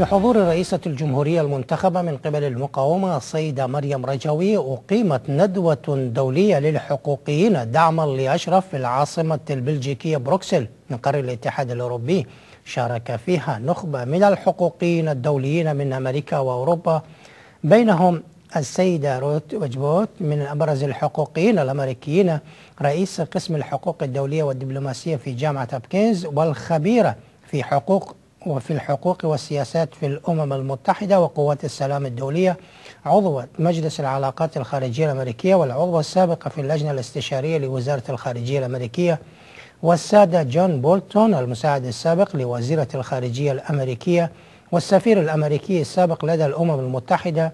بحضور رئيسة الجمهورية المنتخبة من قبل المقاومة السيدة مريم رجوي أقيمت ندوة دولية للحقوقيين دعما لأشرف في العاصمة البلجيكية بروكسل من مقر الاتحاد الأوروبي شارك فيها نخبة من الحقوقيين الدوليين من أمريكا وأوروبا بينهم السيدة روت وجبوت من أبرز الحقوقيين الأمريكيين رئيس قسم الحقوق الدولية والدبلوماسية في جامعة أبكينز والخبيرة في حقوق وفي الحقوق والسياسات في الأمم المتحدة وقوات السلام الدولية عضو مجلس العلاقات الخارجية الأمريكية والعضو السابق في اللجنة الاستشارية لوزارة الخارجية الأمريكية والسادة جون بولتون المساعد السابق لوزيرة الخارجية الأمريكية والسفير الأمريكي السابق لدى الأمم المتحدة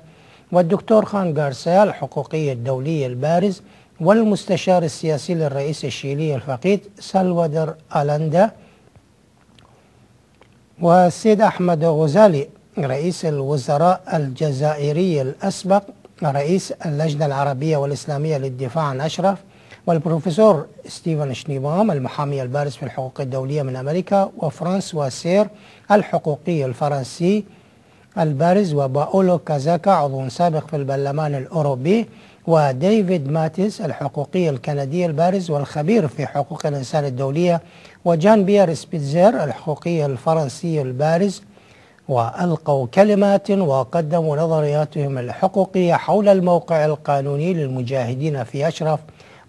والدكتور خان غارسيا الحقوقي الدولي البارز والمستشار السياسي للرئيس الشيلي الفقيد سلوادر ألاندا والسيد أحمد غزالي رئيس الوزراء الجزائري الأسبق رئيس اللجنة العربية والإسلامية للدفاع عن أشرف والبروفيسور ستيفن شنيبام المحامي البارز في الحقوق الدولية من أمريكا وفرانسوا سير الحقوقي الفرنسي البارز وباولو كازاكا عضو سابق في البرلمان الأوروبي وديفيد ماتيس الحقوقي الكندي البارز والخبير في حقوق الإنسان الدولية وجان بيير سبيتزير الحقوقي الفرنسي البارز وألقوا كلمات وقدموا نظرياتهم الحقوقية حول الموقع القانوني للمجاهدين في أشرف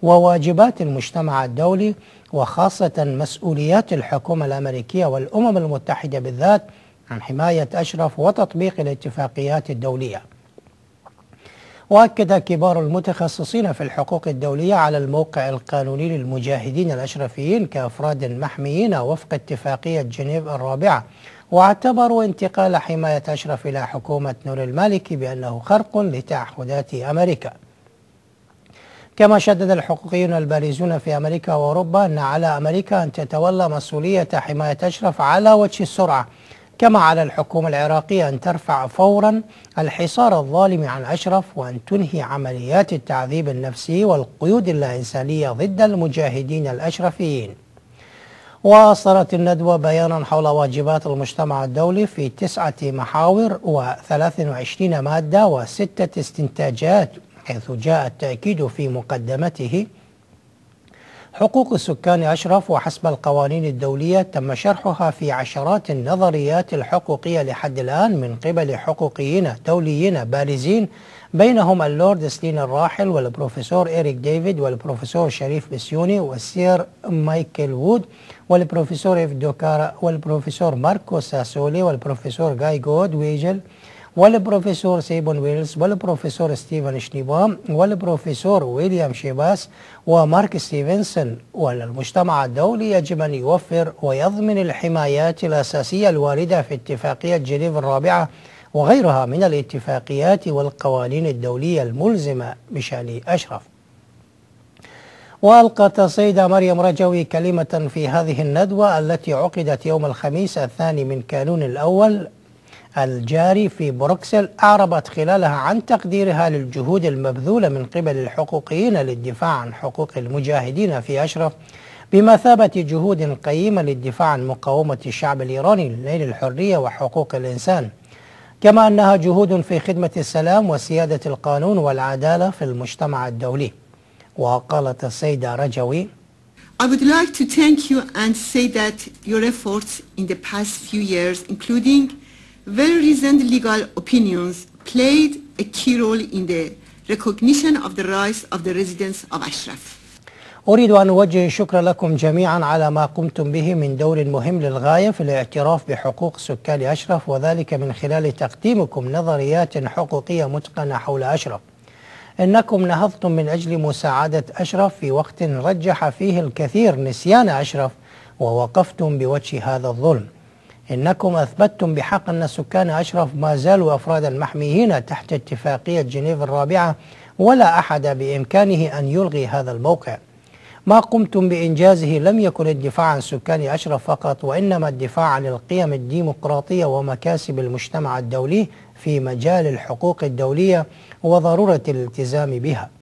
وواجبات المجتمع الدولي وخاصة مسؤوليات الحكومة الأمريكية والأمم المتحدة بالذات عن حماية أشرف وتطبيق الاتفاقيات الدولية وأكد كبار المتخصصين في الحقوق الدولية على الموقع القانوني للمجاهدين الأشرفيين كأفراد محميين وفق اتفاقية جنيف الرابعة واعتبروا انتقال حماية أشرف إلى حكومة نور المالكي بأنه خرق لتعهدات أمريكا كما شدد الحقوقيون البارزون في أمريكا وأوروبا أن على أمريكا أن تتولى مسؤولية حماية أشرف على وجه السرعة كما على الحكومة العراقية أن ترفع فورا الحصار الظالم عن أشرف وأن تنهي عمليات التعذيب النفسي والقيود اللاإنسانية ضد المجاهدين الأشرفيين واصدرت الندوة بيانا حول واجبات المجتمع الدولي في تسعة محاور و23 مادة وستة استنتاجات حيث جاء التأكيد في مقدمته حقوق السكان أشرف وحسب القوانين الدولية تم شرحها في عشرات النظريات الحقوقية لحد الآن من قبل حقوقيين دوليين بارزين بينهم اللورد سلين الراحل والبروفيسور إيريك ديفيد والبروفيسور شريف بسيوني والسير مايكل وود والبروفيسور إف دوكارا والبروفيسور ماركو ساسولي والبروفيسور جاي جود ويجل والبروفيسور سيبون ويلز والبروفيسور ستيفن شنيبام والبروفيسور ويليام شيباس ومارك ستيفنسون والمجتمع المجتمع الدولي يجب أن يوفر ويضمن الحمايات الأساسية الواردة في اتفاقية جنيف الرابعة وغيرها من الاتفاقيات والقوانين الدولية الملزمة بشأن أشرف وألقت السيدة مريم رجوي كلمة في هذه الندوة التي عقدت يوم الخميس الثاني من كانون الأول الجاري في بروكسل أعربت خلالها عن تقديرها للجهود المبذولة من قبل الحقوقيين للدفاع عن حقوق المجاهدين في أشرف بمثابة جهود قيمة للدفاع عن مقاومة الشعب الإيراني لنيل الحرية وحقوق الإنسان كما أنها جهود في خدمة السلام وسيادة القانون والعدالة في المجتمع الدولي وقالت السيدة رجوي I would like to thank you and say that your efforts in the past few years, including very recent legal opinions played a key role in the recognition of the rights of the residents of Ashraf. أريد أن أوجه الشكر لكم جميعا على ما قمتم به من دور مهم للغاية في الاعتراف بحقوق سكان أشرف وذلك من خلال تقديمكم نظريات حقوقية متقنة حول أشرف إنكم نهضتم من أجل مساعدة أشرف في وقت رجح فيه الكثير نسيان أشرف ووقفتم بوجه هذا الظلم إنكم أثبتتم بحق أن السكان أشرف ما زالوا أفراد المحميين تحت اتفاقية جنيف الرابعة ولا أحد بإمكانه أن يلغي هذا الموقع ما قمتم بإنجازه لم يكن الدفاع عن سكان أشرف فقط وإنما الدفاع عن القيم الديمقراطية ومكاسب المجتمع الدولي في مجال الحقوق الدولية وضرورة الالتزام بها